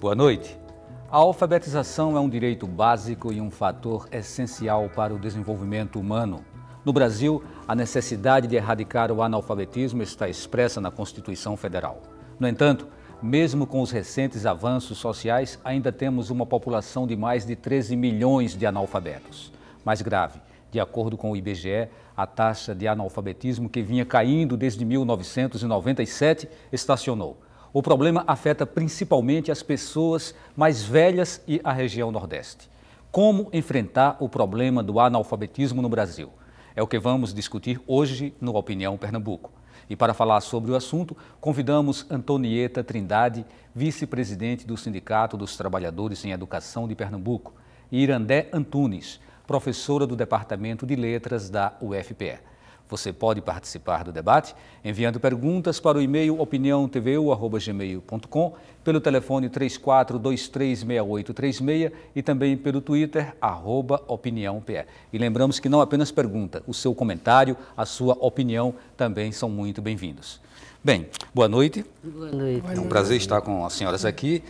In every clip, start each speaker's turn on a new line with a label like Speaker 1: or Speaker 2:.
Speaker 1: Boa noite. A alfabetização é um direito básico e um fator essencial para o desenvolvimento humano. No Brasil, a necessidade de erradicar o analfabetismo está expressa na Constituição Federal. No entanto, mesmo com os recentes avanços sociais, ainda temos uma população de mais de 13 milhões de analfabetos. Mais grave, de acordo com o IBGE, a taxa de analfabetismo que vinha caindo desde 1997 estacionou. O problema afeta principalmente as pessoas mais velhas e a região Nordeste. Como enfrentar o problema do analfabetismo no Brasil? É o que vamos discutir hoje no Opinião Pernambuco. E para falar sobre o assunto, convidamos Antonieta Trindade, vice-presidente do Sindicato dos Trabalhadores em Educação de Pernambuco, e Irandé Antunes, professora do Departamento de Letras da UFPE. Você pode participar do debate enviando perguntas para o e-mail opiniãotvu.gmail.com, pelo telefone 34236836 e também pelo Twitter, arroba opiniãope. E lembramos que não apenas pergunta, o seu comentário, a sua opinião também são muito bem-vindos. Bem, boa noite. Boa noite. É um prazer estar com as senhoras aqui.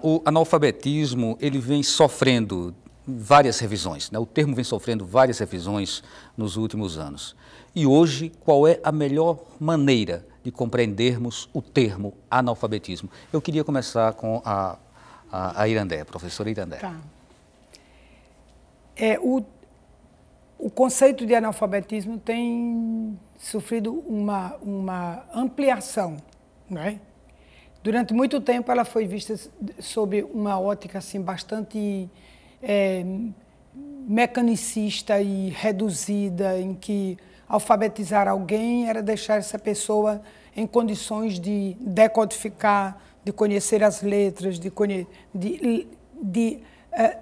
Speaker 1: Uh, o analfabetismo, ele vem sofrendo várias revisões. Né? O termo vem sofrendo várias revisões nos últimos anos. E hoje, qual é a melhor maneira de compreendermos o termo analfabetismo? Eu queria começar com a, a, a Irandé, a professora Irandé. Tá.
Speaker 2: É, o, o conceito de analfabetismo tem sofrido uma, uma ampliação, né? Durante muito tempo ela foi vista sob uma ótica assim bastante é, mecanicista e reduzida, em que alfabetizar alguém era deixar essa pessoa em condições de decodificar, de conhecer as letras, de, de, de é,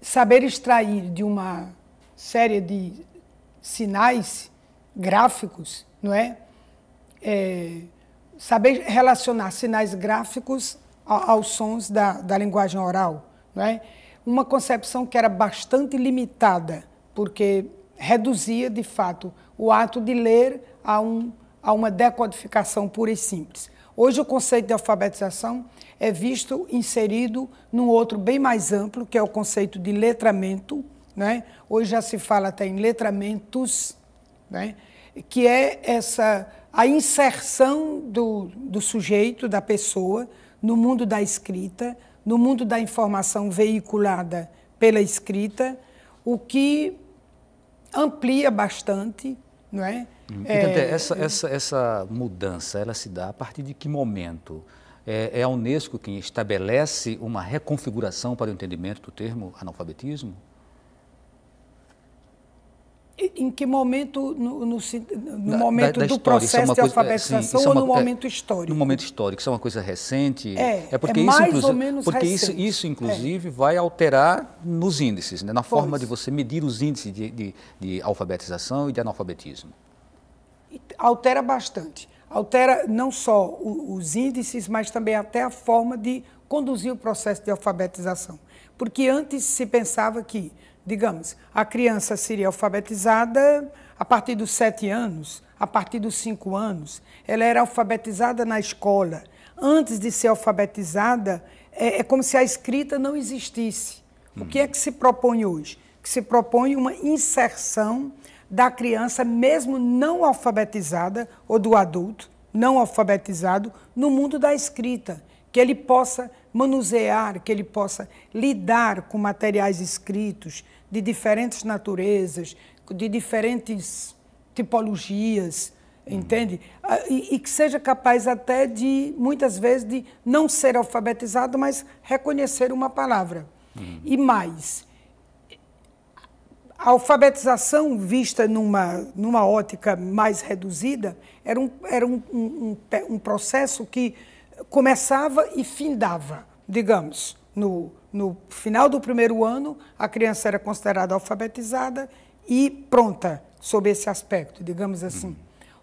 Speaker 2: saber extrair de uma série de sinais gráficos, não é? é saber relacionar sinais gráficos aos sons da, da linguagem oral. Né? Uma concepção que era bastante limitada, porque reduzia, de fato, o ato de ler a, um, a uma decodificação pura e simples. Hoje, o conceito de alfabetização é visto inserido num outro bem mais amplo, que é o conceito de letramento. Né? Hoje já se fala até em letramentos, né? que é essa a inserção do, do sujeito, da pessoa, no mundo da escrita, no mundo da informação veiculada pela escrita, o que amplia bastante, não é? Hum, é... Essa,
Speaker 1: essa, essa mudança, ela se dá a partir de que momento? É, é a Unesco quem estabelece uma reconfiguração para o entendimento do termo analfabetismo?
Speaker 2: Em que momento, no, no, no da, momento da, da do processo é de alfabetização sim, ou é uma, é, é no é, momento histórico? No
Speaker 1: momento histórico, isso é uma coisa recente. É, é porque é mais isso, ou menos Porque recente. isso, isso, inclusive, vai alterar nos índices, né? na pois. forma de você medir os índices de, de, de alfabetização e de analfabetismo.
Speaker 2: Altera bastante. Altera não só os índices, mas também até a forma de conduzir o processo de alfabetização. Porque antes se pensava que Digamos, a criança seria alfabetizada a partir dos sete anos, a partir dos cinco anos. Ela era alfabetizada na escola. Antes de ser alfabetizada, é, é como se a escrita não existisse. O que é que se propõe hoje? Que se propõe uma inserção da criança, mesmo não alfabetizada, ou do adulto não alfabetizado, no mundo da escrita, que ele possa manusear, que ele possa lidar com materiais escritos, de diferentes naturezas, de diferentes tipologias, uhum. entende? Ah, e, e, que seja capaz até de, muitas vezes, de não ser alfabetizado, mas reconhecer uma palavra. Uhum. E mais, a alfabetização vista numa, numa ótica mais reduzida era, um, era um, um, um processo que começava e findava, digamos, no, no final do primeiro ano, a criança era considerada alfabetizada e pronta sob esse aspecto, digamos assim.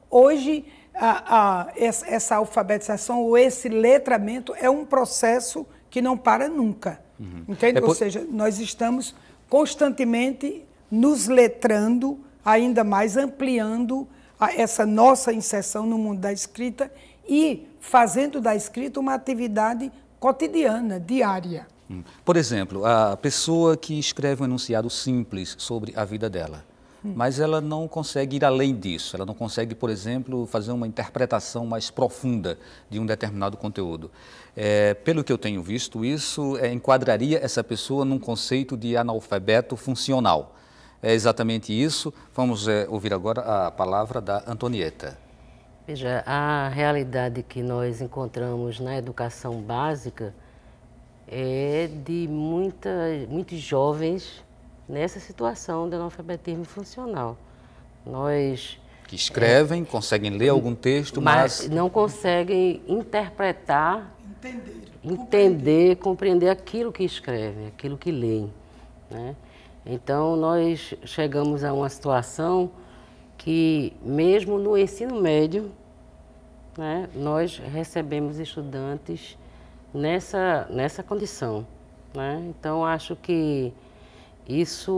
Speaker 2: Hoje, a, a, essa alfabetização ou esse letramento é um processo que não para nunca.
Speaker 3: Uhum. Entende? É por... Ou
Speaker 2: seja, nós estamos constantemente nos letrando, ainda mais ampliando a, essa nossa inserção no mundo da escrita e fazendo da escrita uma atividade cotidiana, diária.
Speaker 1: Hum. Por exemplo, a pessoa que escreve um enunciado simples sobre a vida dela, hum. mas ela não consegue ir além disso, ela não consegue, por exemplo, fazer uma interpretação mais profunda de um determinado conteúdo. É, pelo que eu tenho visto, isso é, enquadraria essa pessoa num conceito de analfabeto funcional. É exatamente isso. Vamos é, ouvir agora a palavra da Antonieta.
Speaker 3: Veja, a realidade que nós encontramos na educação básica é de muita, muitos jovens nessa situação de analfabetismo funcional. Nós
Speaker 1: que escrevem, é, conseguem ler algum texto, mas, mas...
Speaker 3: não conseguem interpretar, entender, entender compreender. compreender. aquilo que escrevem, aquilo que leem. Né? Então nós chegamos a uma situação que mesmo no ensino médio, né, nós recebemos estudantes nessa, nessa condição. Né? Então, acho que isso,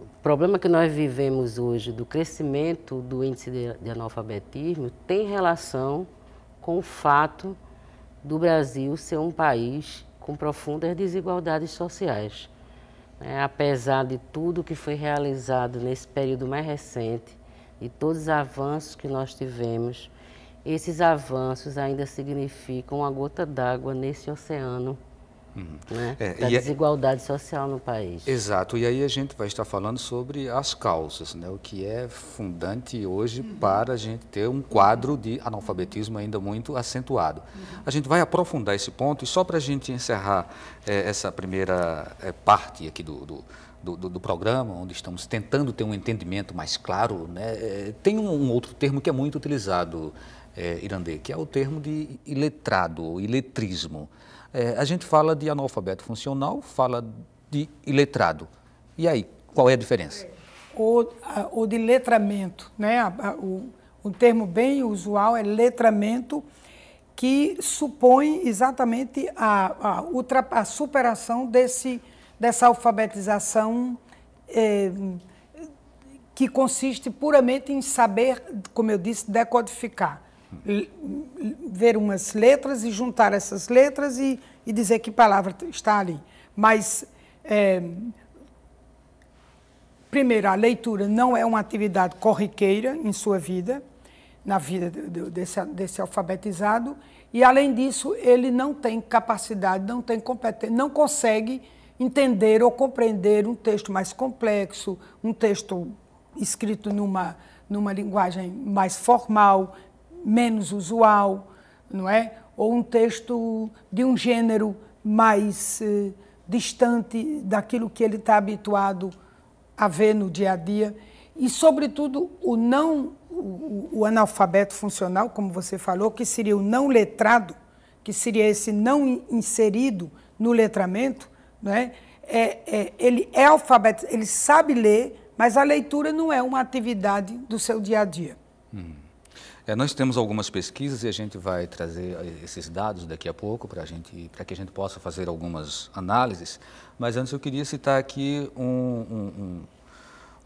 Speaker 3: o problema que nós vivemos hoje do crescimento do índice de, de analfabetismo tem relação com o fato do Brasil ser um país com profundas desigualdades sociais. É, apesar de tudo que foi realizado nesse período mais recente, e todos os avanços que nós tivemos, esses avanços ainda significam uma gota d'água nesse oceano uhum. Né? É, da é- desigualdade é... social no país.
Speaker 1: Exato, e aí a gente vai estar falando sobre as causas, né? o que é fundante hoje uhum. para a gente ter um quadro de analfabetismo ainda muito acentuado. Uhum. A gente vai aprofundar esse ponto e só para a gente encerrar é, essa primeira é, parte aqui do, do do, do, do, programa, onde estamos tentando ter um entendimento mais claro, né? É, tem um, um outro termo que é muito utilizado, é, Irandê, que é o termo de iletrado ou iletrismo. É, a gente fala de analfabeto funcional, fala de iletrado. E aí, qual é a diferença?
Speaker 2: Ou, de letramento, né? O, termo bem usual é letramento, que supõe exatamente a, a, ultra, a superação desse, dessa alfabetização é, que consiste puramente em saber, como eu disse, decodificar ver umas letras e juntar essas letras e, e dizer que palavra está ali. Mas, é, primeiro, a leitura não é uma atividade corriqueira em sua vida, na vida desse, desse alfabetizado, e, além disso, ele não tem capacidade, não tem competência, não consegue entender ou compreender um texto mais complexo, um texto escrito numa, numa linguagem mais formal, menos usual, não é? Ou um texto de um gênero mais eh, distante daquilo que ele está habituado a ver no dia a dia. E, sobretudo, o não o, o analfabeto funcional, como você falou, que seria o não letrado, que seria esse não inserido no letramento, não é? É, é, ele é alfabeto, ele sabe ler, mas a leitura não é uma atividade do seu dia a dia.
Speaker 1: Hum. É, nós temos algumas pesquisas e a gente vai trazer eh, esses dados daqui a pouco para que a gente possa fazer algumas análises. Mas antes eu queria citar aqui um, um, um,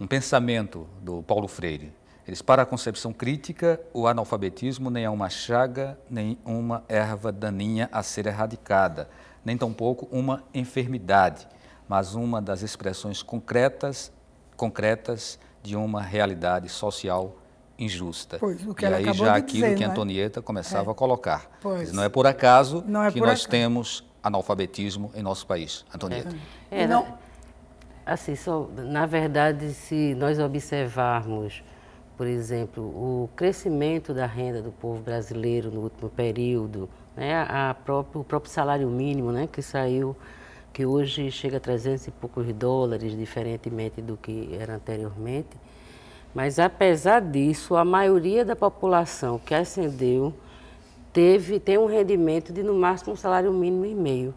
Speaker 1: um pensamento do Paulo Freire. Eles, para a concepção crítica, o analfabetismo nem é uma chaga, nem uma erva daninha a ser erradicada, nem tampouco uma enfermidade, mas uma das expressões concretas, concretas de uma realidade social injusta. Pois, o que e ela aí já aquilo dizer, que é? Antonieta começava é. a colocar. Pois. Não é por acaso é que por nós acaso. temos analfabetismo em nosso país, Antonieta.
Speaker 3: É. é. Não... Assim, só, na verdade, se nós observarmos, por exemplo, o crescimento da renda do povo brasileiro no último período, né, a próprio, o próprio salário mínimo, né, que saiu, que hoje chega a 300 e poucos dólares, diferentemente do que era anteriormente, mas apesar disso, a maioria da população que ascendeu teve tem um rendimento de no máximo um salário mínimo e meio,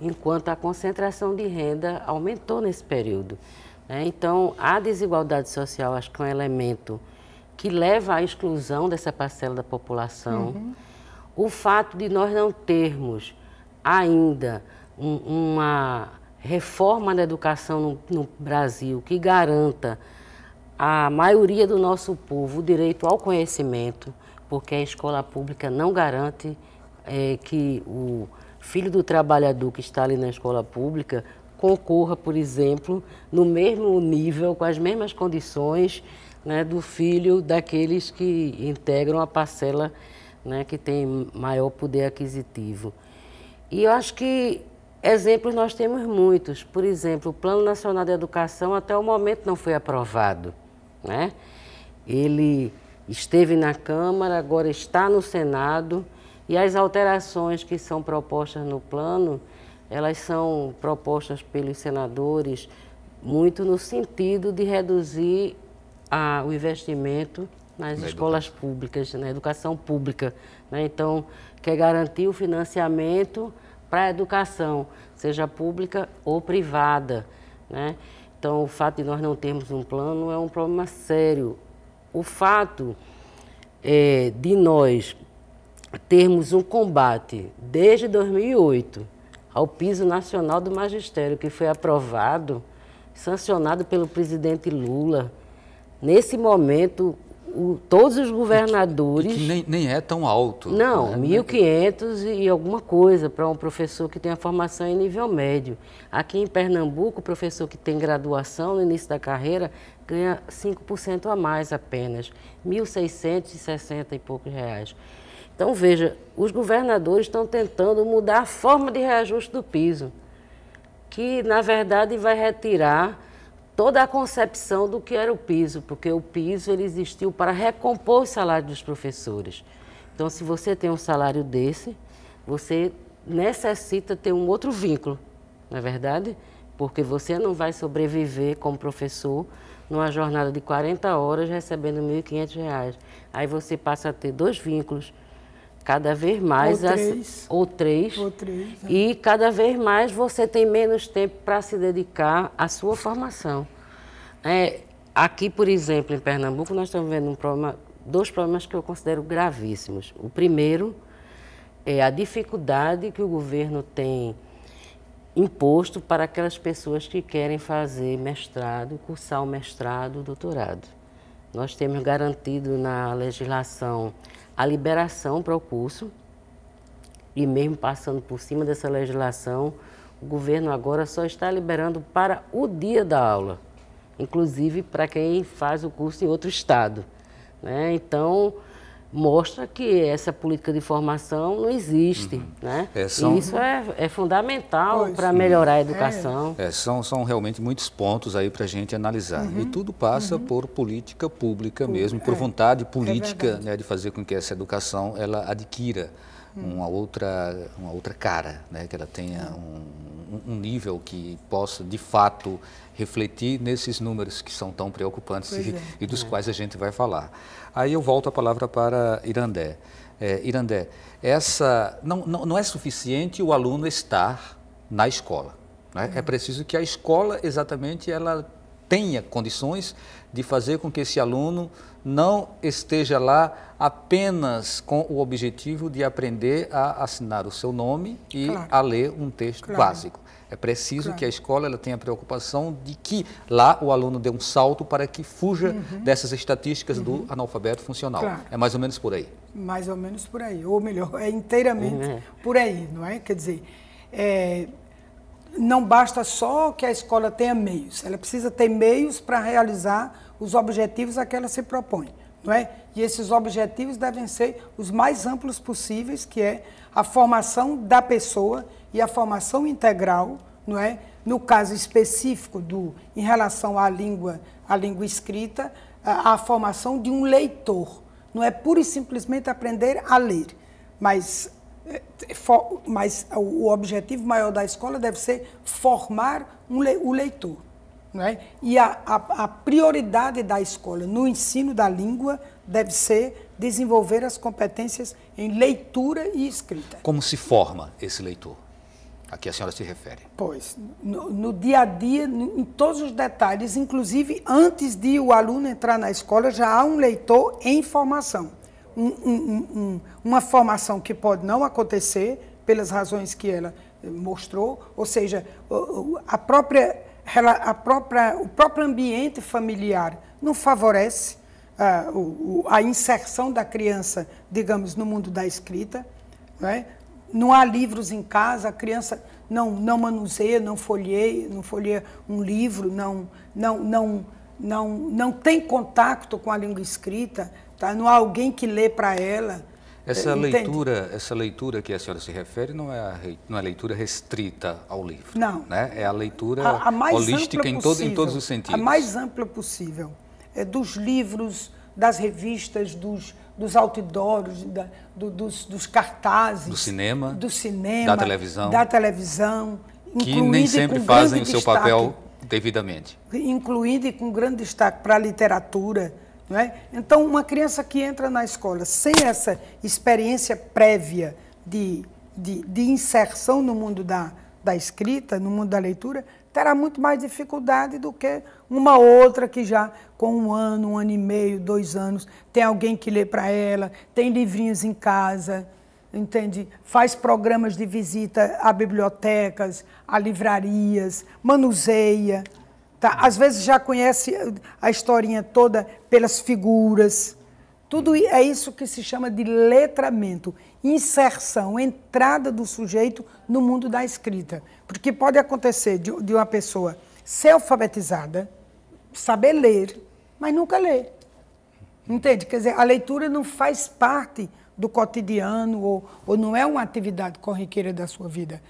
Speaker 3: enquanto a concentração de renda aumentou nesse período. Né? Então, a desigualdade social acho que é um elemento que leva à exclusão dessa parcela da população. Uhum. O fato de nós não termos ainda um, uma reforma da educação no, no Brasil que garanta a maioria do nosso povo o direito ao conhecimento, porque a escola pública não garante é, que o filho do trabalhador que está ali na escola pública concorra, por exemplo, no mesmo nível, com as mesmas condições né, do filho daqueles que integram a parcela né, que tem maior poder aquisitivo. E eu acho que exemplos nós temos muitos. Por exemplo, o Plano Nacional de Educação até o momento não foi aprovado né? Ele esteve na Câmara, agora está no Senado e as alterações que são propostas no plano, elas são propostas pelos senadores muito no sentido de reduzir a, o investimento nas na escolas educação. públicas, na educação pública. Né? Então, quer garantir o financiamento para a educação, seja pública ou privada. Né? Então, o fato de nós não termos um plano é um problema sério. O fato é, de nós termos um combate desde 2008 ao piso nacional do magistério, que foi aprovado, sancionado pelo presidente Lula. Nesse momento, o, todos os governadores. E que, e que nem, nem, é tão alto. Não, né? 1.500 é e alguma coisa para um professor que tem a formação em nível médio. Aqui em Pernambuco, o professor que tem graduação no início da carreira ganha 5% a mais apenas, 1.660 e poucos reais. Então, veja, os governadores estão tentando mudar a forma de reajuste do piso, que, na verdade, vai retirar toda a concepção do que era o piso, porque o piso ele existiu para recompor o salário dos professores. Então, se você tem um salário desse, você necessita ter um outro vínculo, não é verdade? Porque você não vai sobreviver como professor numa jornada de 40 horas recebendo R$ 1.500. Aí você passa a ter dois vínculos, Cada vez mais. Ou três. As, ou três. Ou três é. E cada vez mais você tem menos tempo para se dedicar à sua formação. É, aqui, por exemplo, em Pernambuco, nós estamos vendo um problema, dois problemas que eu considero gravíssimos. O primeiro é a dificuldade que o governo tem imposto para aquelas pessoas que querem fazer mestrado, cursar o mestrado, doutorado. Nós temos garantido na legislação a liberação para o curso. E mesmo passando por cima dessa legislação, o governo agora só está liberando para o dia da aula, inclusive para quem faz o curso em outro estado. Né? Então, mostra que essa política de formação não existe. Uhum. Né? É, são... E isso é, é fundamental para melhorar a é. educação.
Speaker 1: É. são, são realmente muitos pontos aí para a gente analisar. Uhum. E tudo passa uhum. por política pública mesmo, por é, vontade política é né, de fazer com que essa educação ela adquira hum. uma outra, uma outra cara, né? que ela tenha um, um nível que possa, de fato, refletir nesses números que são tão preocupantes e, é. e, dos é. quais a gente vai falar. Aí eu volto a palavra para Irandé. É, Irandé, essa, não, não, não é suficiente o aluno estar na escola. Né? É uhum. preciso que a escola exatamente ela tenha condições de fazer com que esse aluno não esteja lá apenas com o objetivo de aprender a assinar o seu nome e claro. a ler um texto claro. básico. É preciso claro. que a escola ela tenha a preocupação de que lá o aluno dê um salto para que fuja uhum. dessas estatísticas uhum. do analfabeto funcional. Claro. É mais ou menos por aí.
Speaker 2: Mais ou menos por aí, ou melhor, é inteiramente uhum. por aí, não é? Quer dizer, é, não basta só que a escola tenha meios, ela precisa ter meios para realizar os objetivos a que ela se propõe. Não é? E esses objetivos devem ser os mais amplos possíveis, que é a formação da pessoa e a formação integral, não é? No caso específico do, em relação à língua, à língua escrita, a, a formação de um leitor. Não é pura e simplesmente aprender a ler, mas eh, mas o objetivo maior da escola deve ser formar um le o leitor. Né? E a, a, a prioridade da escola no ensino da língua deve ser desenvolver as competências em leitura e escrita.
Speaker 1: Como se forma esse leitor? a que a senhora se refere.
Speaker 2: Pois, no, no dia a dia, em todos os detalhes, inclusive antes de o aluno entrar na escola, já há um leitor em formação. Um, um, um, uma formação que pode não acontecer, pelas razões que ela eh, mostrou, ou seja, a própria a própria, o próprio ambiente familiar não favorece a, ah, a inserção da criança, digamos, no mundo da escrita. Né? Não há livros em casa, a criança não, não manuseia, não folheia, não folheia um livro, não, não, não, não, não tem contato com a língua escrita, tá? não há alguém que lê para ela. Essa eh, Entende? leitura,
Speaker 1: essa leitura que a senhora se refere não é a, não é a leitura restrita ao livro. Não. Né? É a leitura a, a holística em, todo, em todos os sentidos. A mais
Speaker 2: ampla possível. É dos livros, das revistas, dos, dos outdoors, da, do, dos, dos, cartazes. Do
Speaker 1: cinema. Do
Speaker 2: cinema. Da televisão. Da televisão. Que nem sempre fazem o seu destaque, papel
Speaker 1: devidamente.
Speaker 2: incluindo e com grande destaque para a literatura né? Então, uma criança que entra na escola sem essa experiência prévia de, de, de inserção no mundo da, da escrita, no mundo da leitura, terá muito mais dificuldade do que uma outra que já com um ano, um ano e meio, dois anos, tem alguém que lê para ela, tem livrinhos em casa, entende? Faz programas de visita a bibliotecas, a livrarias, manuseia. Tá? Às vezes já conhece a historinha toda pelas figuras. Tudo é isso que se chama de letramento, inserção, entrada do sujeito no mundo da escrita. Porque pode acontecer de, de uma pessoa ser alfabetizada, saber ler, mas nunca ler. Entende? Quer dizer, a leitura não faz parte do cotidiano ou, ou não é uma atividade corriqueira da sua vida.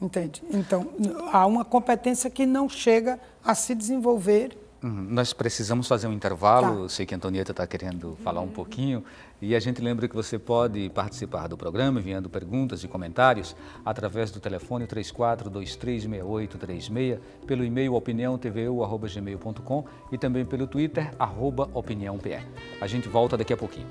Speaker 2: Entende? Então, há uma competência que não chega a se desenvolver.
Speaker 1: Uhum. Nós precisamos fazer um intervalo, tá. sei que a Antonieta está querendo falar um pouquinho, e a gente lembra que você pode participar do programa enviando perguntas e comentários através do telefone 34236836, pelo e-mail opiniãotvu.gmail.com e também pelo Twitter, arroba opiniãope. A gente volta daqui a pouquinho.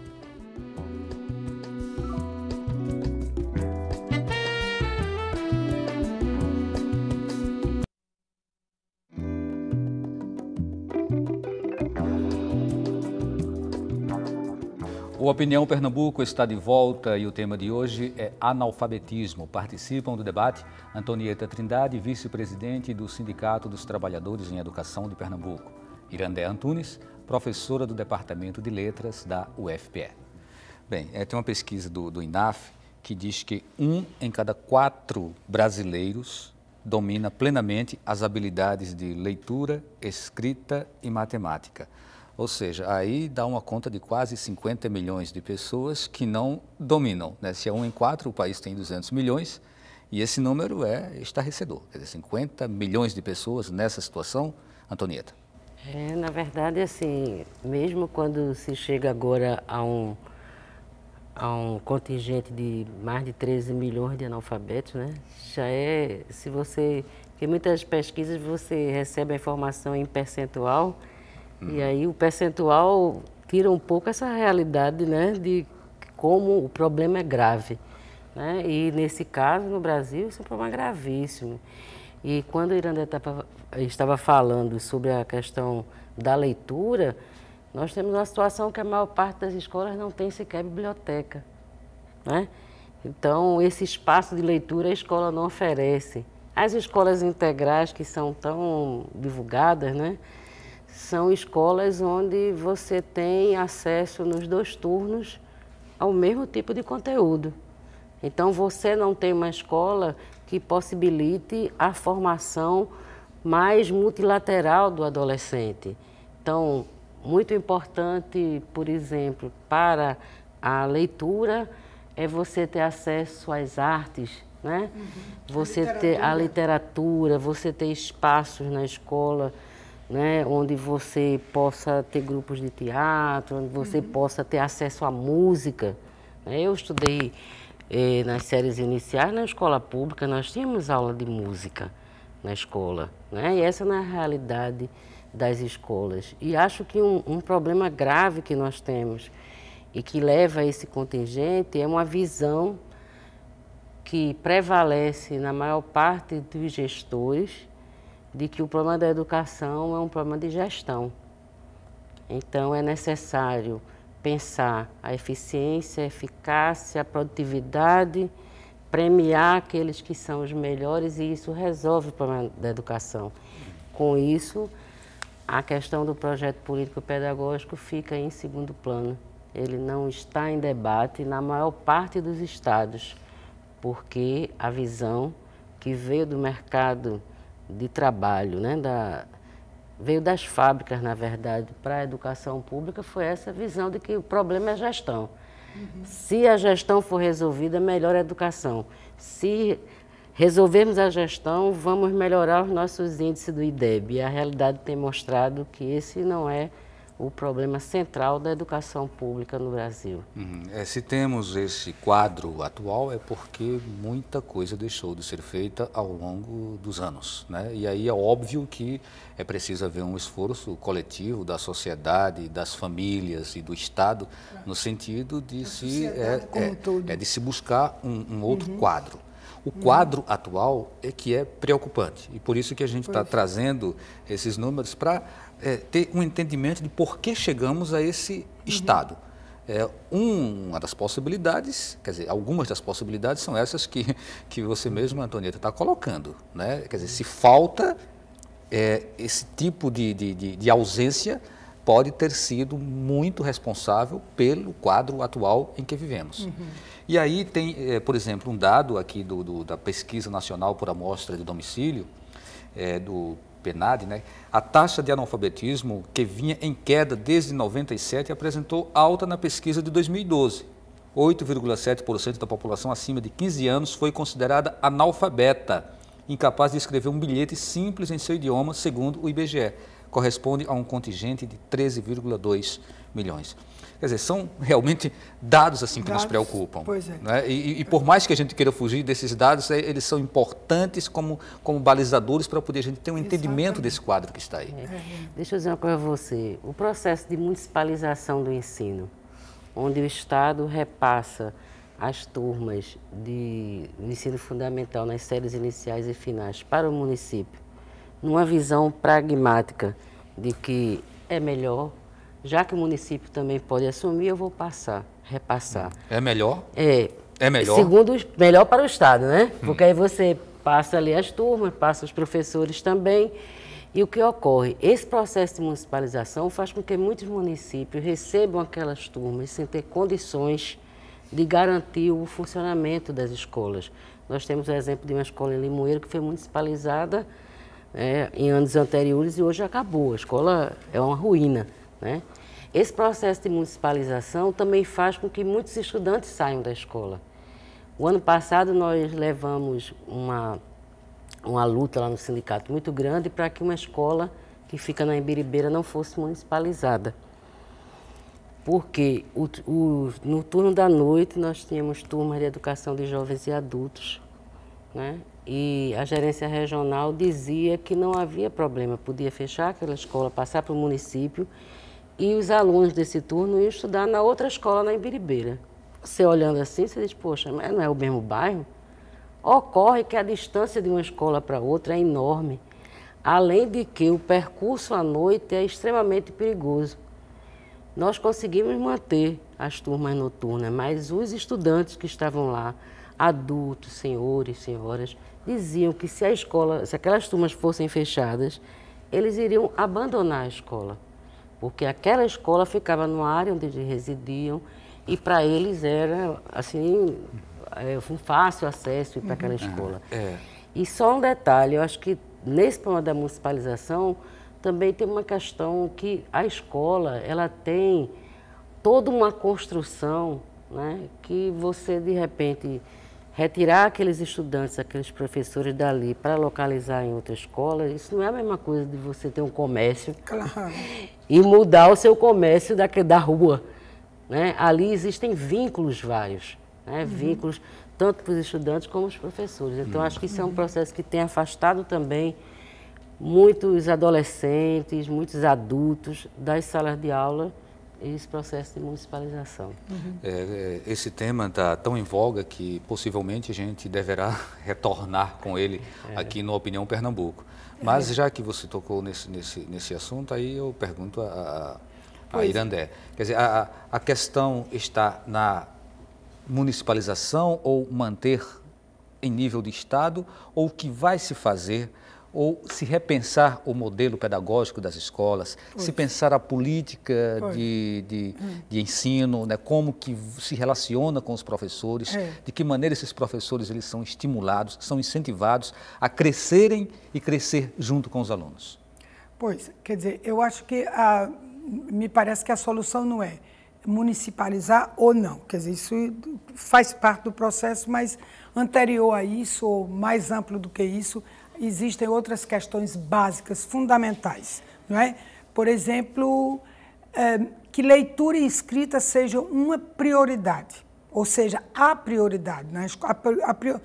Speaker 1: O Opinião Pernambuco está de volta e o tema de hoje é analfabetismo. Participam do debate Antonieta Trindade, vice-presidente do Sindicato dos Trabalhadores em Educação de Pernambuco, Irandé Antunes, professora do Departamento de Letras da UFPE. Bem, é, tem uma pesquisa do, do INAF que diz que um em cada quatro brasileiros domina plenamente as habilidades de leitura, escrita e matemática. Ou seja, aí dá uma conta de quase 50 milhões de pessoas que não dominam. Né? Se é um em quatro, o país tem 200 milhões, e esse número é estarrecedor. Quer dizer, 50 milhões de pessoas nessa situação, Antonieta.
Speaker 3: É, na verdade, assim, mesmo quando se chega agora a um, a um contingente de mais de 13 milhões de analfabetos, né? Já é, se você, porque muitas pesquisas você recebe a informação em percentual, Uhum. E aí o percentual tira um pouco essa realidade né, de como o problema é grave. Né? E nesse caso, no Brasil, isso é um problema gravíssimo. E quando o Iranda estava falando sobre a questão da leitura, nós temos uma situação que a maior parte das escolas não tem sequer biblioteca. Né? Então, esse espaço de leitura a escola não oferece. As escolas integrais que são tão divulgadas, né? São escolas onde você tem acesso nos dois turnos ao mesmo tipo de conteúdo. Então, você não tem uma escola que possibilite a formação mais multilateral do adolescente. Então, muito importante, por exemplo, para a leitura é você ter acesso às artes, né? Uhum. Você a ter a literatura, você ter espaços na escola né, onde você possa ter grupos de teatro, onde você uhum. possa ter acesso à música. Né. Eu estudei eh, nas séries iniciais na escola pública, nós tínhamos aula de música na escola, né? e essa não é a realidade das escolas. E acho que um, um problema grave que nós temos e que leva a esse contingente é uma visão que prevalece na maior parte dos gestores de que o problema da educação é um problema de gestão. Então, é necessário pensar a eficiência, a eficácia, a produtividade, premiar aqueles que são os melhores e isso resolve o problema da educação. Com isso, a questão do projeto político-pedagógico fica em segundo plano. Ele não está em debate na maior parte dos estados, porque a visão que veio do mercado de trabalho, né, da, veio das fábricas, na verdade, para a educação pública, foi essa visão de que o problema é a gestão. Uhum. Se a gestão for resolvida, melhor a educação. Se resolvermos a gestão, vamos melhorar os nossos índices do IDEB. E a realidade tem mostrado que esse não é o problema central da educação pública no Brasil.
Speaker 1: Uhum. É, se temos esse quadro atual é porque muita coisa deixou de ser feita ao longo dos anos, né? E aí é óbvio que é preciso haver um esforço coletivo da sociedade, das famílias e do Estado no sentido de a se é, é, é, de se buscar um, um outro uhum. quadro. O quadro atual é que é preocupante e por isso que a gente está trazendo esses números para é, ter um entendimento de por que chegamos a esse uhum. estado. É, uma das possibilidades, quer dizer, algumas das possibilidades são essas que, que você mesmo, Antonieta, está colocando. Né? Quer dizer, se falta é, esse tipo de, de, de, de ausência pode ter sido muito responsável pelo quadro atual em que vivemos. Uhum. E aí tem, é, por exemplo, um dado aqui do, do, da Pesquisa Nacional por Amostra de Domicílio, é, do PNAD, né? a taxa de analfabetismo que vinha em queda desde 97 apresentou alta na pesquisa de 2012. 8,7% da população acima de 15 anos foi considerada analfabeta, incapaz de escrever um bilhete simples em seu idioma, segundo o IBGE corresponde a um contingente de 13,2 milhões. Quer dizer, são realmente dados assim que dados, nos preocupam. Pois é. Né? E, e, por mais que a gente queira fugir desses dados, é, eles são importantes como, como balizadores para poder a gente ter um Exatamente.
Speaker 3: entendimento desse quadro que está aí. É. é. Deixa eu dizer uma coisa a você. O processo de municipalização do ensino, onde o Estado repassa as turmas de ensino fundamental nas séries iniciais e finais para o município numa visão pragmática de que é melhor, já que o município também pode assumir, eu vou passar, repassar. É melhor? É. É melhor? Segundo, melhor para o Estado, né? Hum. Porque aí você passa ali as turmas, passa os professores também. E o que ocorre? Esse processo de municipalização faz com que muitos municípios recebam aquelas turmas sem ter condições de garantir o funcionamento das escolas. Nós temos o exemplo de uma escola em Limoeiro que foi municipalizada é, em anos anteriores e hoje acabou. A escola é uma ruína. Né? Esse processo de municipalização também faz com que muitos estudantes saiam da escola. O ano passado nós levamos uma, uma luta lá no sindicato muito grande para que uma escola que fica na Ibiribeira não fosse municipalizada. Porque o, o, no turno da noite nós tínhamos turmas de educação de jovens e adultos, né? e a gerência regional dizia que não havia problema, podia fechar aquela escola, passar para o município e os alunos desse turno iam estudar na outra escola na Ibiribeira. Você olhando assim, você diz, poxa, mas não é o mesmo bairro? Ocorre que a distância de uma escola para outra é enorme, além de que o percurso à noite é extremamente perigoso. Nós conseguimos manter as turmas noturnas, mas os estudantes que estavam lá, adultos, senhores, senhoras, diziam que se a escola, se aquelas turmas fossem fechadas, eles iriam abandonar a escola, porque aquela escola ficava no área onde eles residiam e para eles era assim é, um fácil acesso para aquela uhum. escola. É, é. E só um detalhe, eu acho que nesse problema da municipalização também tem uma questão que a escola ela tem toda uma construção, né, que você de repente retirar aqueles estudantes, aqueles professores dali para localizar em outra escola, isso não é a mesma coisa de você ter um comércio claro. e mudar o seu comércio da, da rua. Né? Ali existem vínculos vários, né? uhum. vínculos tanto para os estudantes como para os professores. Então, uhum. acho que isso é um uhum. processo que tem afastado também muitos adolescentes, muitos adultos das salas de aula esse processo de municipalização. Uhum.
Speaker 1: É, é esse tema está tão em voga que possivelmente a gente deverá retornar com ele é. aqui no Opinião Pernambuco. É. Mas já que você tocou nesse, nesse, nesse assunto, aí eu pergunto a, a, a é. Irandé. Quer dizer, a, a questão está na municipalização ou manter em nível de Estado ou o que vai se fazer ou se repensar o modelo pedagógico das escolas, pois. se pensar a política de, de, hum. de, ensino, né, como que se relaciona com os professores, é. de que maneira esses professores eles são estimulados, são incentivados a crescerem e crescer junto com os alunos.
Speaker 2: Pois, quer dizer, eu acho que a, me parece que a solução não é municipalizar ou não. Quer dizer, isso faz parte do processo, mas anterior a isso, ou mais amplo do que isso, existem outras questões básicas, fundamentais, não é? Por exemplo, eh, que leitura e escrita sejam uma prioridade, ou seja, a prioridade. Né? A, a,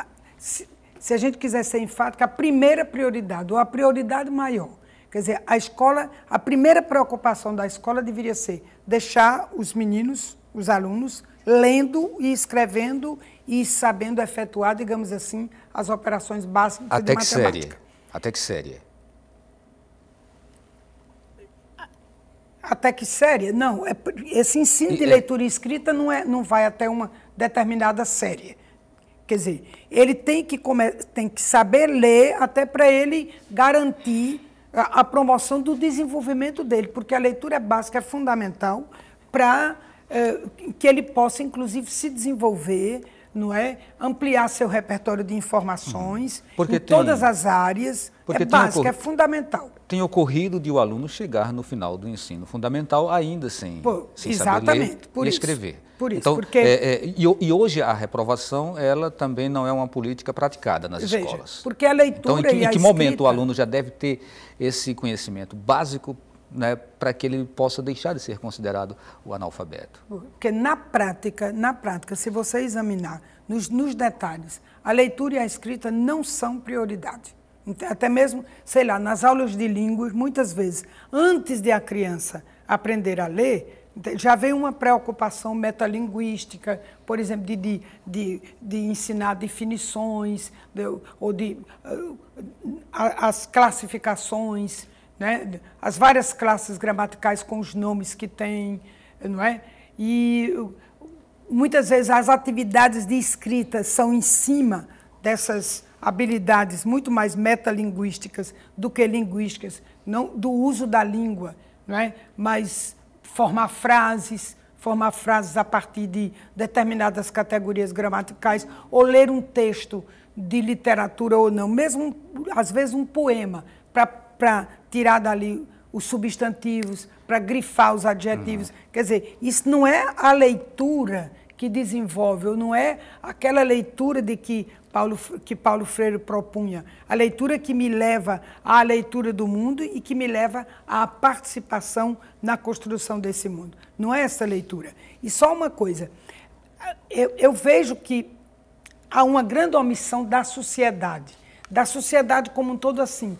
Speaker 2: a, se, se a gente quiser ser enfático, a primeira prioridade, ou a prioridade maior. Quer dizer, a escola, a primeira preocupação da escola deveria ser deixar os meninos, os alunos, lendo e escrevendo e sabendo efetuar, digamos assim, as operações básicas Até de que matemática.
Speaker 1: Série? Até que série?
Speaker 2: Até que série? Não, é, esse ensino e, de é... leitura e escrita não, é, não vai até uma determinada série. Quer dizer, ele tem que, come, tem que saber ler até para ele garantir a, a promoção do desenvolvimento dele, porque a leitura é básica é fundamental para que ele possa, inclusive, se desenvolver, não é? ampliar seu repertório de informações uhum. porque em tem, todas as áreas. É porque é básico, é fundamental.
Speaker 1: Tem ocorrido de o aluno chegar no final do ensino fundamental ainda sem, por, sem exatamente, saber ler e escrever. Isso, por isso, então, porque... É, é, e, e, hoje a reprovação, ela também não é uma política praticada nas Veja, escolas.
Speaker 2: Porque a leitura então, em que, em que momento o aluno
Speaker 1: já deve ter esse conhecimento básico né, para que ele possa deixar de ser considerado o analfabeto.
Speaker 2: Porque na prática, na prática, se você examinar nos, nos detalhes, a leitura e a escrita não são prioridade. Até mesmo, sei lá, nas aulas de línguas, muitas vezes, antes de a criança aprender a ler, já vem uma preocupação metalinguística, por exemplo, de, de, de, de ensinar definições de, ou de, ah, as classificações né? as várias classes gramaticais com os nomes que tem, não é? E muitas vezes as atividades de escrita são em cima dessas habilidades muito mais metalinguísticas do que linguísticas, não do uso da língua, não é? Mas formar frases, formar frases a partir de determinadas categorias gramaticais ou ler um texto de literatura ou não, mesmo às vezes um poema para tirar dali os substantivos, para grifar os adjetivos. Uhum. Quer dizer, isso não é a leitura que desenvolve, ou não é aquela leitura de que Paulo, que Paulo Freire propunha, a leitura que me leva à leitura do mundo e que me leva à participação na construção desse mundo. Não é essa leitura. E só uma coisa, eu, eu vejo que há uma grande omissão da sociedade, da sociedade como um todo assim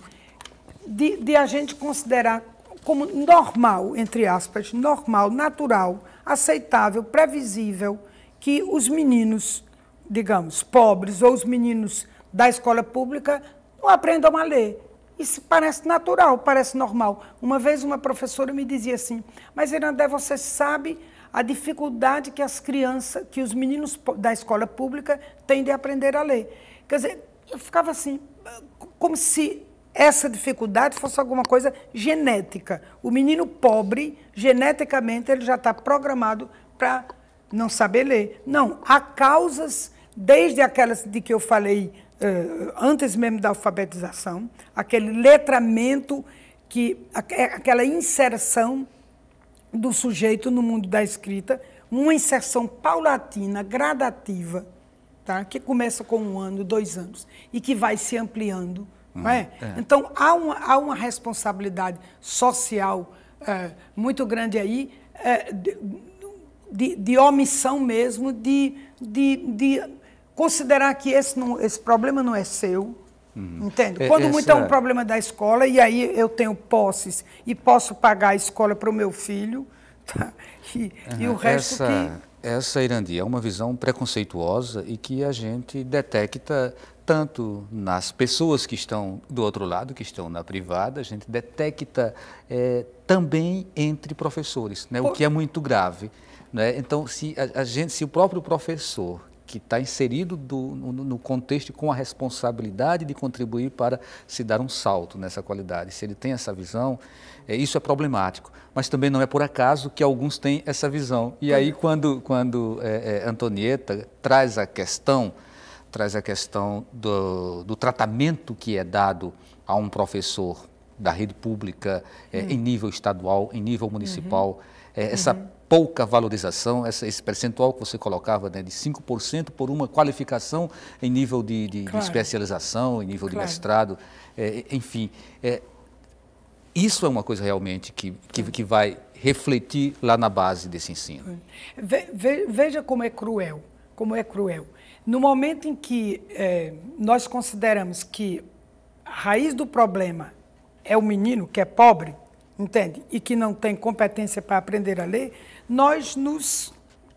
Speaker 2: de, de a gente considerar como normal, entre aspas, normal, natural, aceitável, previsível, que os meninos, digamos, pobres ou os meninos da escola pública não aprendam a ler. Isso parece natural, parece normal. Uma vez uma professora me dizia assim: "Mas Irandé, você sabe a dificuldade que as crianças, que os meninos da escola pública têm de aprender a ler". Quer dizer, eu ficava assim, como se essa dificuldade fosse alguma coisa genética. O menino pobre, geneticamente, ele já está programado para não saber ler. Não, há causas, desde aquelas de que eu falei eh, antes mesmo da alfabetização, aquele letramento, que, é, aquela inserção do sujeito no mundo da escrita, uma inserção paulatina, gradativa, tá? que começa com um ano, dois anos, e que vai se ampliando Uhum. É? Hum, é. Então, há uma, há uma responsabilidade social é, muito grande aí, é, de, de, de, omissão mesmo, de, de, de considerar que esse, não, esse problema não é seu, uhum. Entende? Quando Essa... muito é um problema da escola, e aí eu tenho posses e posso pagar a escola para o meu filho, tá? e, uhum.
Speaker 3: e, o resto Essa... que.
Speaker 1: Essa, Irandi, é uma visão preconceituosa e que a gente detecta tanto nas pessoas que estão do outro lado, que estão na privada, a gente detecta é, também entre professores, né, o que é muito grave. Né? Então, se, a, a gente, se o próprio professor que está inserido do, no, no, contexto com a responsabilidade de contribuir para se dar um salto nessa qualidade. Se ele tem essa visão, é, isso é problemático. Mas também não é por acaso que alguns têm essa visão. E aí, uhum. quando, quando é, é, Antonieta traz a questão traz a questão do, do tratamento que é dado a um professor da rede pública é, uhum. em nível estadual, em nível uhum. municipal. É, uhum. É, essa uhum. pouca valorização, essa, esse percentual que você colocava né, de 5% por uma qualificação em nível de, de, claro. de especialização, em nível claro. de mestrado, é, enfim. É, isso é uma coisa realmente que, que, que, vai refletir lá na base desse
Speaker 2: ensino. Veja como é cruel, como é cruel. No momento em que é, nós consideramos que a raiz do problema é o menino que é pobre, entende? E que não tem competência para aprender a ler, nós nos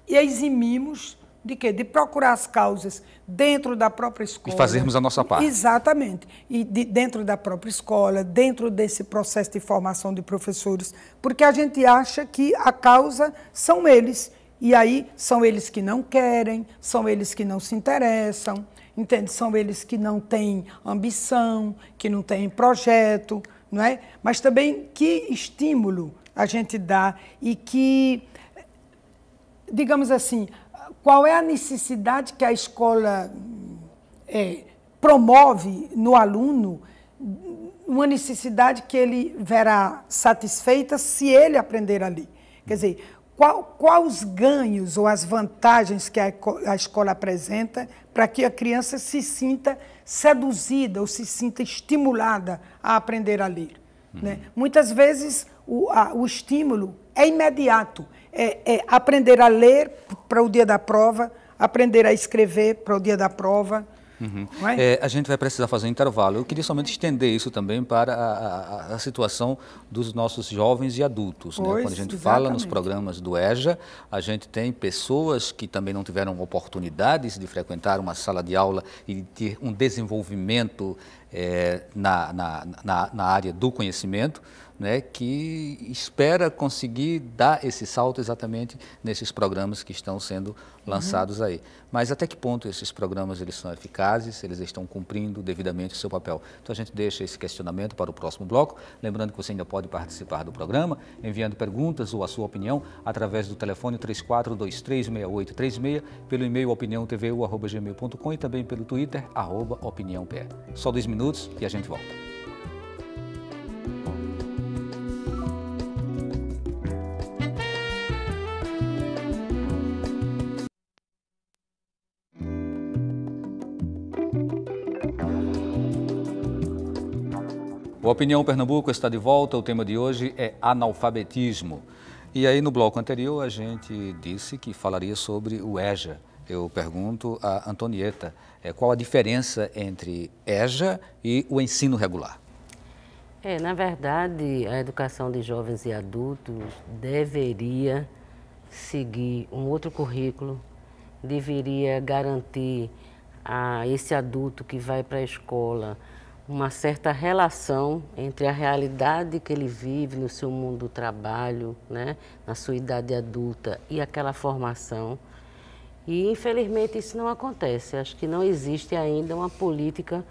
Speaker 2: eximimos de quê? De procurar as causas dentro da própria escola. E fazermos a nossa parte. Exatamente. E de, dentro da própria escola, dentro desse processo de formação de professores, porque a gente acha que a causa são eles e aí são eles que não querem, são eles que não se interessam, entende? São eles que não têm ambição, que não têm projeto, não é? Mas também que estímulo a gente dá e que, digamos assim, qual é a necessidade que a escola é, promove no aluno, uma necessidade que ele verá satisfeita se ele aprender ali. Quer dizer, qual, qual os ganhos ou as vantagens que a, a escola apresenta para que a criança se sinta seduzida ou se sinta estimulada a aprender a ler? Né? Uhum. Né? Muitas vezes o, a, o estímulo é imediato. É, é aprender a ler para o dia da prova, aprender a escrever para o dia da prova,
Speaker 1: Uhum. É? É, a gente vai precisar fazer um intervalo. Eu queria somente estender isso também para a, a, a situação dos nossos jovens e adultos. Né? Pois, né? Quando a gente exatamente. fala nos programas do EJA, a gente tem pessoas que também não tiveram oportunidades de frequentar uma sala de aula e ter um desenvolvimento é, na, na, na, na área do conhecimento né, que espera conseguir dar esse salto exatamente nesses programas que estão sendo uhum. lançados uhum. aí. Mas até que ponto esses programas eles são eficazes, eles estão cumprindo devidamente o seu papel? Então a gente deixa esse questionamento para o próximo bloco, lembrando que você ainda pode participar do programa, enviando perguntas ou a sua opinião através do telefone 34236836, pelo e-mail opiniãotvu.gmail.com e também pelo Twitter, arroba opiniãope. Só dois minutos e a gente volta. O Opinião Pernambuco está de volta. O tema de hoje é analfabetismo. E aí, no bloco anterior, a gente disse que falaria sobre o EJA. Eu pergunto a Antonieta eh, qual a diferença entre EJA e o ensino regular.
Speaker 3: É, na verdade, a educação de jovens e adultos deveria seguir um outro currículo, deveria garantir a esse adulto que vai para a escola uma certa relação entre a realidade que ele vive no seu mundo do trabalho, né, na sua idade adulta e aquela formação. E infelizmente isso não acontece. Acho que não existe ainda uma política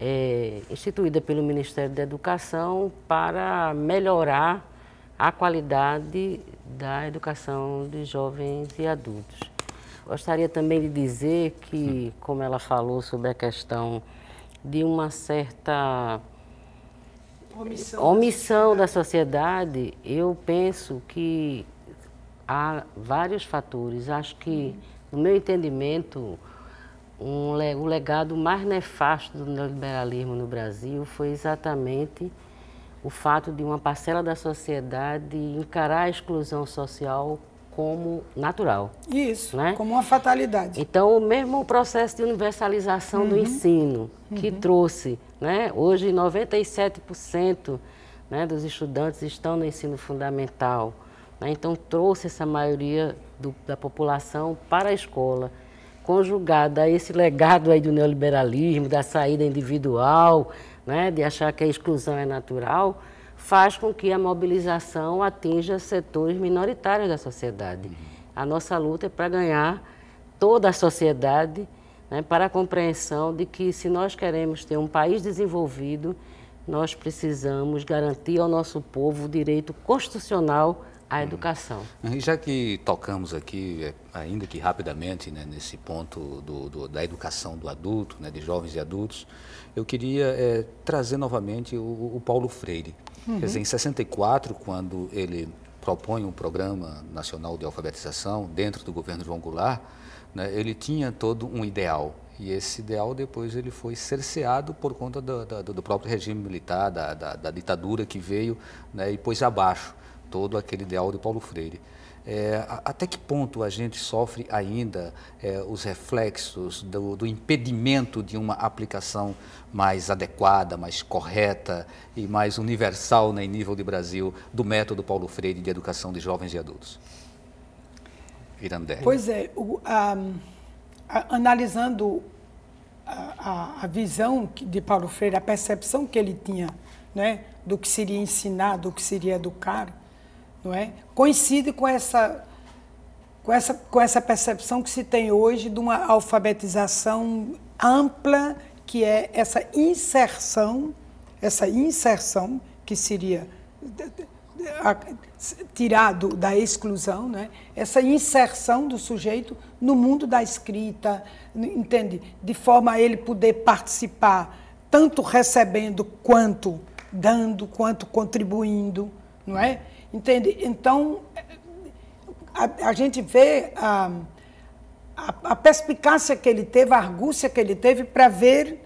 Speaker 3: é, instituída pelo Ministério da Educação para melhorar a qualidade da educação de jovens e adultos. Gostaria também de dizer que, como ela falou sobre a questão de uma certa
Speaker 2: omissão, omissão
Speaker 3: da, sociedade. eu penso que há vários fatores. Acho que, uhum. no meu entendimento, um, o legado mais nefasto do neoliberalismo no Brasil foi exatamente o fato de uma parcela da sociedade encarar a exclusão social como natural. Isso, né? como uma fatalidade. Então, mesmo o processo de universalização uhum. do ensino, que uhum. trouxe, né? hoje 97% né, dos estudantes estão no ensino fundamental, né? então trouxe essa maioria do, da população para a escola, conjugada a esse legado aí do neoliberalismo, da saída individual, né, de achar que a exclusão é natural, faz com que a mobilização atinja setores minoritários da sociedade. A nossa luta é para ganhar toda a sociedade né, para a compreensão de que se nós queremos ter um país desenvolvido, nós precisamos garantir ao nosso povo o direito constitucional à uhum. educação.
Speaker 1: E já que tocamos aqui, é, ainda que rapidamente, né, nesse ponto do, do, da educação do adulto, né, de jovens e adultos, eu queria é, trazer novamente o, o Paulo Freire. Uhum. Quer dizer, em 64, quando ele propõe um programa nacional de alfabetização dentro do governo João Goulart, né, ele tinha todo um ideal. E esse ideal depois ele foi cerceado por conta do, do, do próprio regime militar, da, da, da ditadura que veio né, e pôs abaixo todo aquele ideal de Paulo Freire. É, até que ponto a gente sofre ainda é, os reflexos do, do, impedimento de uma aplicação mais adequada, mais correta e mais universal né, em nível de Brasil do método Paulo Freire de educação de jovens e adultos? Irandé. Pois
Speaker 2: é, o, a, a, analisando a, a, visão de Paulo Freire, a percepção que ele tinha né, do que seria ensinar, do que seria educar, não é? Coincide com essa com essa com essa percepção que se tem hoje de uma alfabetização ampla que é essa inserção, essa inserção que seria tirado da exclusão, né? essa inserção do sujeito no mundo da escrita, entende? De forma a ele poder participar, tanto recebendo quanto dando, quanto contribuindo, não é? Entende? Então, a, a gente vê a, a, a, perspicácia que ele teve, a argúcia que ele teve para ver,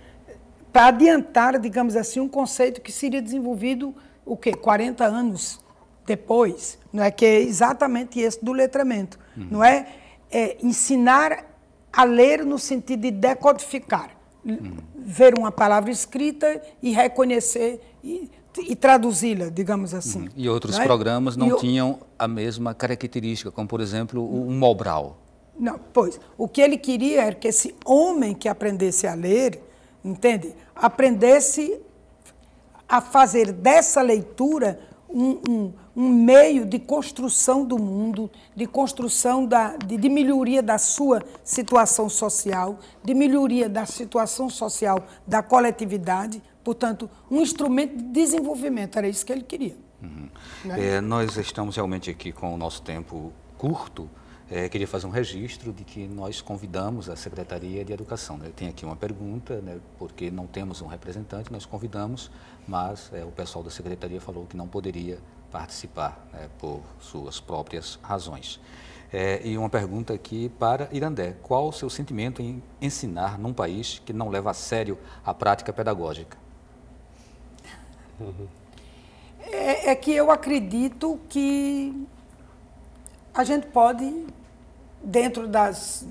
Speaker 2: para adiantar, digamos assim, um conceito que seria desenvolvido o quê? 40 anos depois, não é que é exatamente esse do letramento, uhum. não é? é? ensinar a ler no sentido de decodificar, uhum. ver uma palavra escrita e reconhecer e e traduzi-la, digamos assim. Uhum. E outros não é? programas não e tinham
Speaker 1: o... a mesma característica, como por exemplo o Mobral.
Speaker 2: Não, pois, o que ele queria era que esse homem que aprendesse a ler, entende? Aprendesse a fazer dessa leitura um, um, um meio de construção do mundo, de construção da, de, de melhoria da sua situação social, de melhoria da situação social da coletividade, Portanto, um instrumento de desenvolvimento, era isso que ele queria.
Speaker 1: Uhum. Né? É, nós estamos realmente aqui com o nosso tempo curto. É, queria fazer um registro de que nós convidamos a Secretaria de Educação. Né? Tem aqui uma pergunta, né? porque não temos um representante, nós convidamos, mas é, o pessoal da Secretaria falou que não poderia participar né? por suas próprias razões. É, e uma pergunta aqui para Irandé: qual o seu sentimento em ensinar num país que não leva a sério a prática pedagógica?
Speaker 2: Uhum. É, é que eu acredito que a gente pode, dentro das,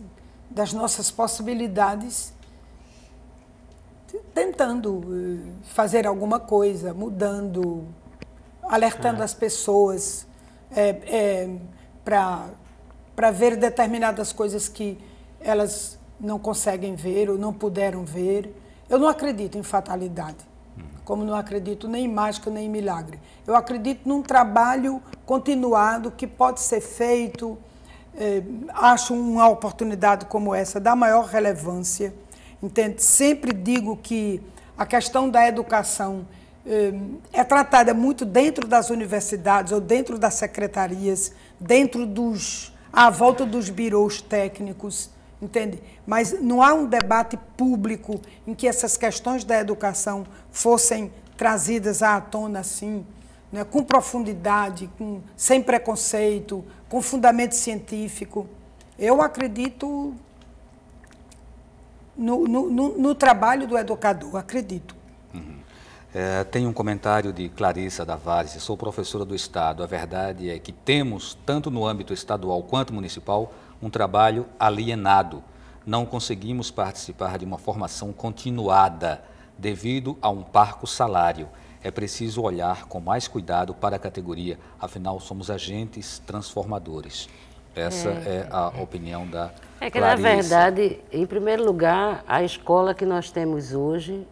Speaker 2: das nossas possibilidades, tentando eh, fazer alguma coisa, mudando, alertando é. as pessoas é, é, para ver determinadas coisas que elas não conseguem ver ou não puderam ver. Eu não acredito em fatalidade como não acredito nem em mágica nem em milagre. Eu acredito num trabalho continuado que pode ser feito. Eh, acho uma oportunidade como essa da maior relevância. Entende? Sempre digo que a questão da educação eh, é tratada muito dentro das universidades ou dentro das secretarias, dentro dos à volta dos birôs técnicos entende? Mas não há um debate público em que essas questões da educação fossem trazidas à tona assim, né, com profundidade, com, sem preconceito, com fundamento científico. Eu acredito no, no, no, no trabalho do educador, acredito.
Speaker 1: Uhum. É, tem um comentário de Clarissa Tavares, sou professora do Estado. A verdade é que temos, tanto no âmbito estadual quanto municipal, um trabalho alienado. Não conseguimos participar de uma formação continuada devido a um parco salário. É preciso olhar com mais cuidado para a categoria, afinal somos agentes transformadores. Essa é, é a opinião da
Speaker 3: É que Clarice. na verdade, em primeiro lugar, a escola que nós temos hoje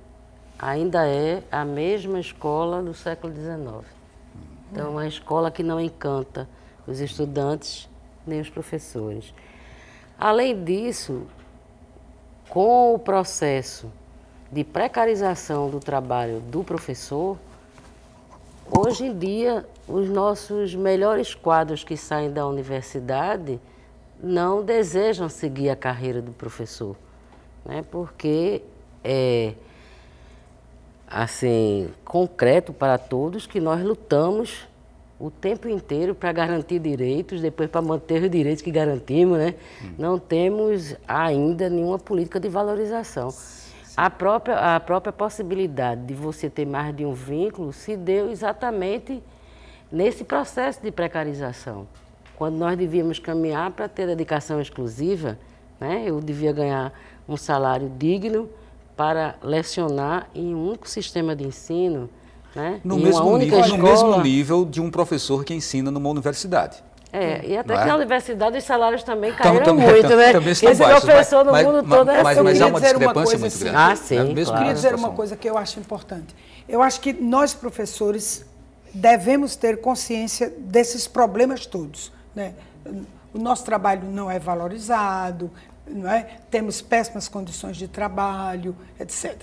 Speaker 3: ainda é a mesma escola do século XIX. Então, é uma escola que não encanta os estudantes nem os professores. Além disso, com o processo de precarização do trabalho do professor, hoje em dia os nossos melhores quadros que saem da universidade não desejam seguir a carreira do professor, né? porque é assim concreto para todos que nós lutamos o tempo inteiro para garantir direitos, depois para manter os direitos que garantimos, né? Hum. Não temos ainda nenhuma política de valorização. A própria, a própria possibilidade de você ter mais de um vínculo se deu exatamente nesse processo de precarização. Quando nós devíamos caminhar para ter dedicação exclusiva, né? eu devia ganhar um salário digno para lecionar em um único sistema de ensino, né? No, mesmo nível, escola... no mesmo
Speaker 1: nível de um professor que ensina numa universidade. É, e até é? que na
Speaker 3: universidade os salários também caíram tam, tam, muito, tam, né? Também estão Esse baixos, professor mas, no mundo mas, todo é mas, mas há uma discrepância uma muito assim, grande. Ah, sim, né? mesmo claro. queria dizer uma
Speaker 2: coisa que eu acho importante. Eu acho que nós, professores, devemos ter consciência desses problemas todos. Né? O nosso trabalho não é valorizado, não é? temos péssimas condições de trabalho, etc.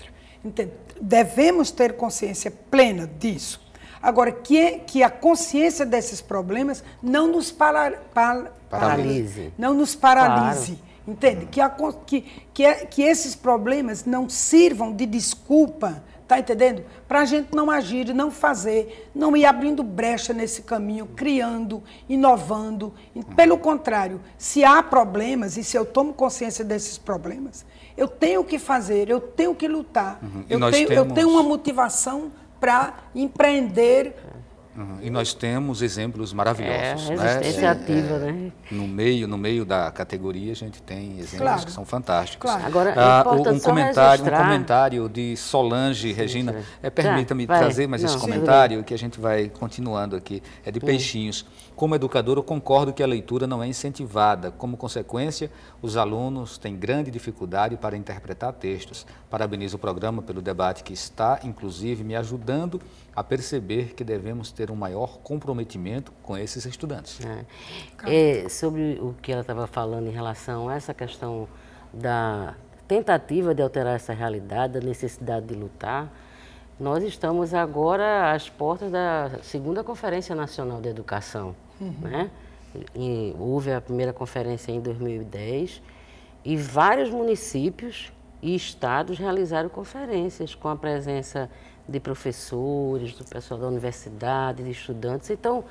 Speaker 2: Devemos ter consciência plena disso. Agora, que, é, que a consciência desses problemas não nos para, para, paralise. Não nos paralise. Claro. Entende? Que, a, que, que, é, que esses problemas não sirvam de desculpa tá entendendo? Para a gente não agir, não fazer, não ir abrindo brecha nesse caminho, criando, inovando. Pelo contrário, se há problemas e se eu tomo consciência desses problemas, eu tenho que fazer, eu tenho que lutar, uhum. eu, tenho, temos... eu tenho uma motivação para empreender
Speaker 1: Uhum. E nós temos exemplos maravilhosos. É, né? resistência né? ativa, é, né? No meio, no meio da categoria, a gente tem exemplos claro. que são fantásticos. Claro. Agora, ah, é um, comentário, um comentário de Solange sim, Regina. É, Permita-me tá, trazer mais Não, esse comentário, que a gente vai continuando aqui. É de Peixinhos. Como educador, eu concordo que a leitura não é incentivada. Como consequência, os alunos têm grande dificuldade para interpretar textos. Parabenizo o programa pelo debate que está, inclusive, me ajudando a perceber
Speaker 3: que devemos ter um maior comprometimento com esses estudantes. É. É, sobre o que ela estava falando em relação a essa questão da tentativa de alterar essa realidade, da necessidade de lutar, nós estamos agora às portas da segunda Conferência Nacional de Educação. Uhum. Né? E houve a primeira conferência em 2010 e vários municípios e estados realizaram conferências com a presença de professores, do pessoal da universidade, de estudantes. Então,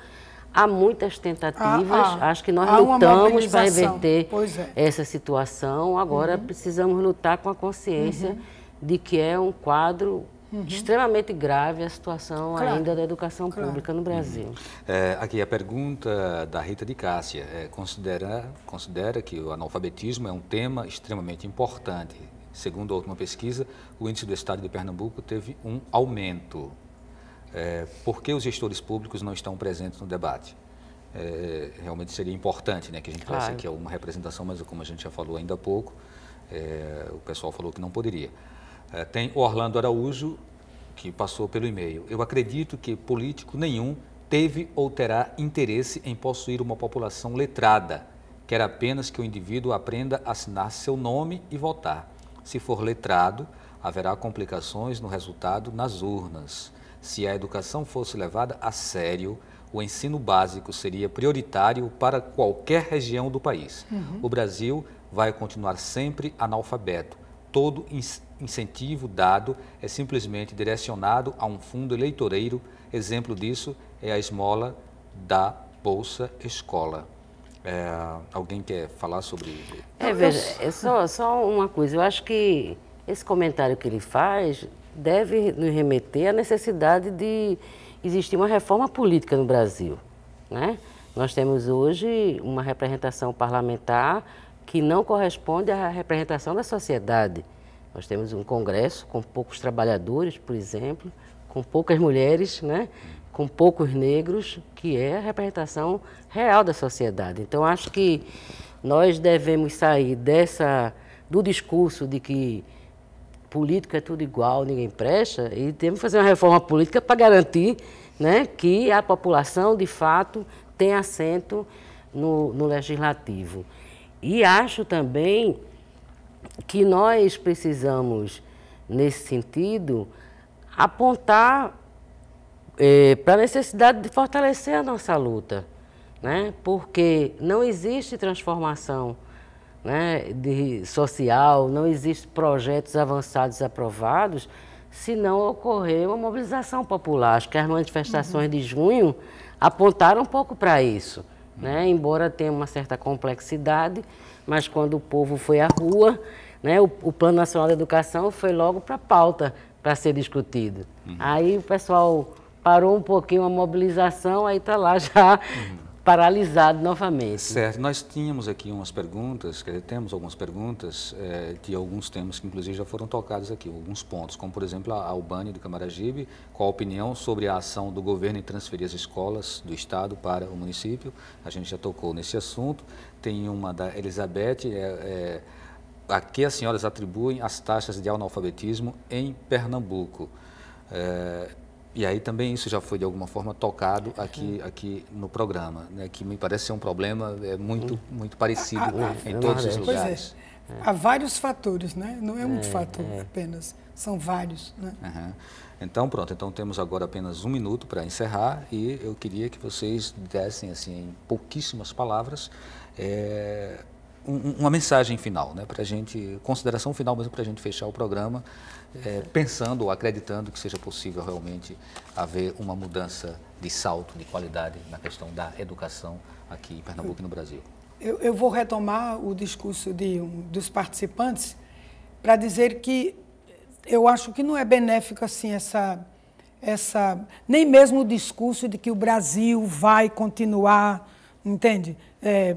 Speaker 3: há muitas tentativas. Ah, ah. Acho que nós lutamos para reverter é. essa situação. Agora uhum. precisamos lutar com a consciência uhum. de que é um quadro Uhum. extremamente grave a situação claro. ainda da educação claro. pública no Brasil. Uhum.
Speaker 1: É, aqui a pergunta da Rita de Cássia é, considera, considera que o analfabetismo é um tema extremamente importante Segundo a última pesquisa, o índice do Estado de Pernambuco teve um aumento. É, por que os gestores públicos não estão presentes no debate? É, realmente seria importante né, que a gente claro. tivesse aqui alguma representação, mas como a gente já falou ainda há pouco, é, o pessoal falou que não poderia. É, tem o Orlando Araújo, que passou pelo e-mail. Eu acredito que político nenhum teve ou terá interesse em possuir uma população letrada. Quer apenas que o indivíduo aprenda a assinar seu nome e votar. Se for letrado, haverá complicações no resultado nas urnas. Se a educação fosse levada a sério, o ensino básico seria prioritário para qualquer região do país. Uhum. O Brasil vai continuar sempre analfabeto. Todo in incentivo dado é simplesmente direcionado a um fundo eleitoreiro. Exemplo disso é a esmola da Bolsa Escola. É, alguém quer falar sobre. É, veja, é só,
Speaker 3: só uma coisa. Eu acho que esse comentário que ele faz deve nos remeter à necessidade de existir uma reforma política no Brasil. Né? Nós temos hoje uma representação parlamentar que não corresponde à representação da sociedade. Nós temos um Congresso com poucos trabalhadores, por exemplo, com poucas mulheres, né? com poucos negros, que é a representação real da sociedade. Então, acho que nós devemos sair dessa do discurso de que política é tudo igual, ninguém presta, e temos que fazer uma reforma política para garantir né, que a população, de fato, tem assento no, no legislativo. E acho também que nós precisamos, nesse sentido, apontar é, para a necessidade de fortalecer a nossa luta, né? porque não existe transformação né, de social, não existe projetos avançados aprovados se não ocorrer uma mobilização popular. Acho que as manifestações uhum. de junho apontaram um pouco para isso. Uhum. Né? Embora tenha uma certa complexidade, mas quando o povo foi à rua, né, o, o Plano Nacional de Educação foi logo para a pauta para ser discutido. Uhum. Aí o pessoal parou um pouquinho a mobilização, aí está lá já uhum. paralisado novamente. Certo. Nós
Speaker 1: tínhamos aqui umas perguntas, dizer, temos algumas perguntas é, de alguns temas que inclusive já foram tocados aqui, alguns pontos, como por exemplo a Albânia do Camaragibe, qual a opinião sobre a ação do governo em transferir as escolas do Estado para o município. A gente já tocou nesse assunto. Tem uma da Elizabeth, é, é, a que as senhoras atribuem as taxas de analfabetismo em Pernambuco. É, e aí também isso já foi de alguma forma tocado aqui, aqui no programa, né, que me parece ser um problema é muito, muito parecido a, ah, a, em é, todos os é. lugares. É. Há
Speaker 2: vários fatores, né? não é um é, fator é. apenas, são vários. Né?
Speaker 1: Uhum. Então, pronto, então temos agora apenas um minuto para encerrar e eu queria que vocês dessem, assim, em pouquíssimas palavras, é, um, uma mensagem final, né? para gente, consideração final mesmo para a gente fechar o programa, é, pensando ou acreditando que seja possível realmente haver uma mudança de salto de qualidade na questão da educação aqui em Pernambuco e no Brasil.
Speaker 2: Eu, eu vou retomar o discurso de um dos participantes para dizer que eu acho que não é benéfico assim essa essa nem mesmo o discurso de que o Brasil vai continuar entende? É,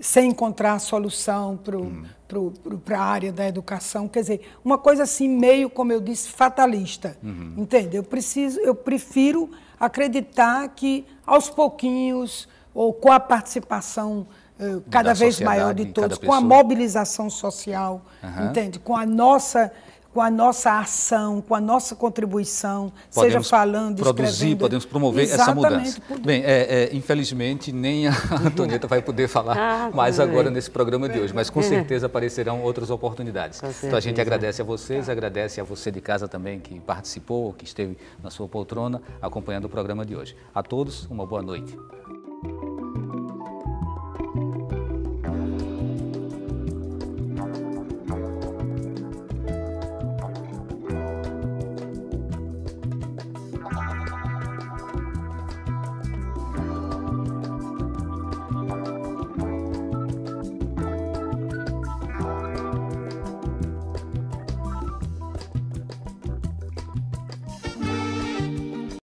Speaker 2: sem encontrar solução para hum. a área da educação. Quer dizer, uma coisa assim, meio, como eu disse, fatalista, uhum. entende? Eu, preciso, eu prefiro acreditar que, aos pouquinhos, ou com a participação eh, cada da vez maior de todos, com a mobilização social, uhum. entende? Com a nossa com a nossa ação, com a nossa contribuição, podemos seja falando, produzir, escrevendo. podemos promover Exatamente. essa mudança.
Speaker 1: Bem, é, é, infelizmente nem a Antonieta vai poder falar ah, mais agora nesse programa de hoje, mas com certeza aparecerão outras oportunidades. Então a gente agradece a vocês, tá. agradece a você de casa também que participou, que esteve na sua poltrona acompanhando o programa de hoje. A todos, uma boa noite.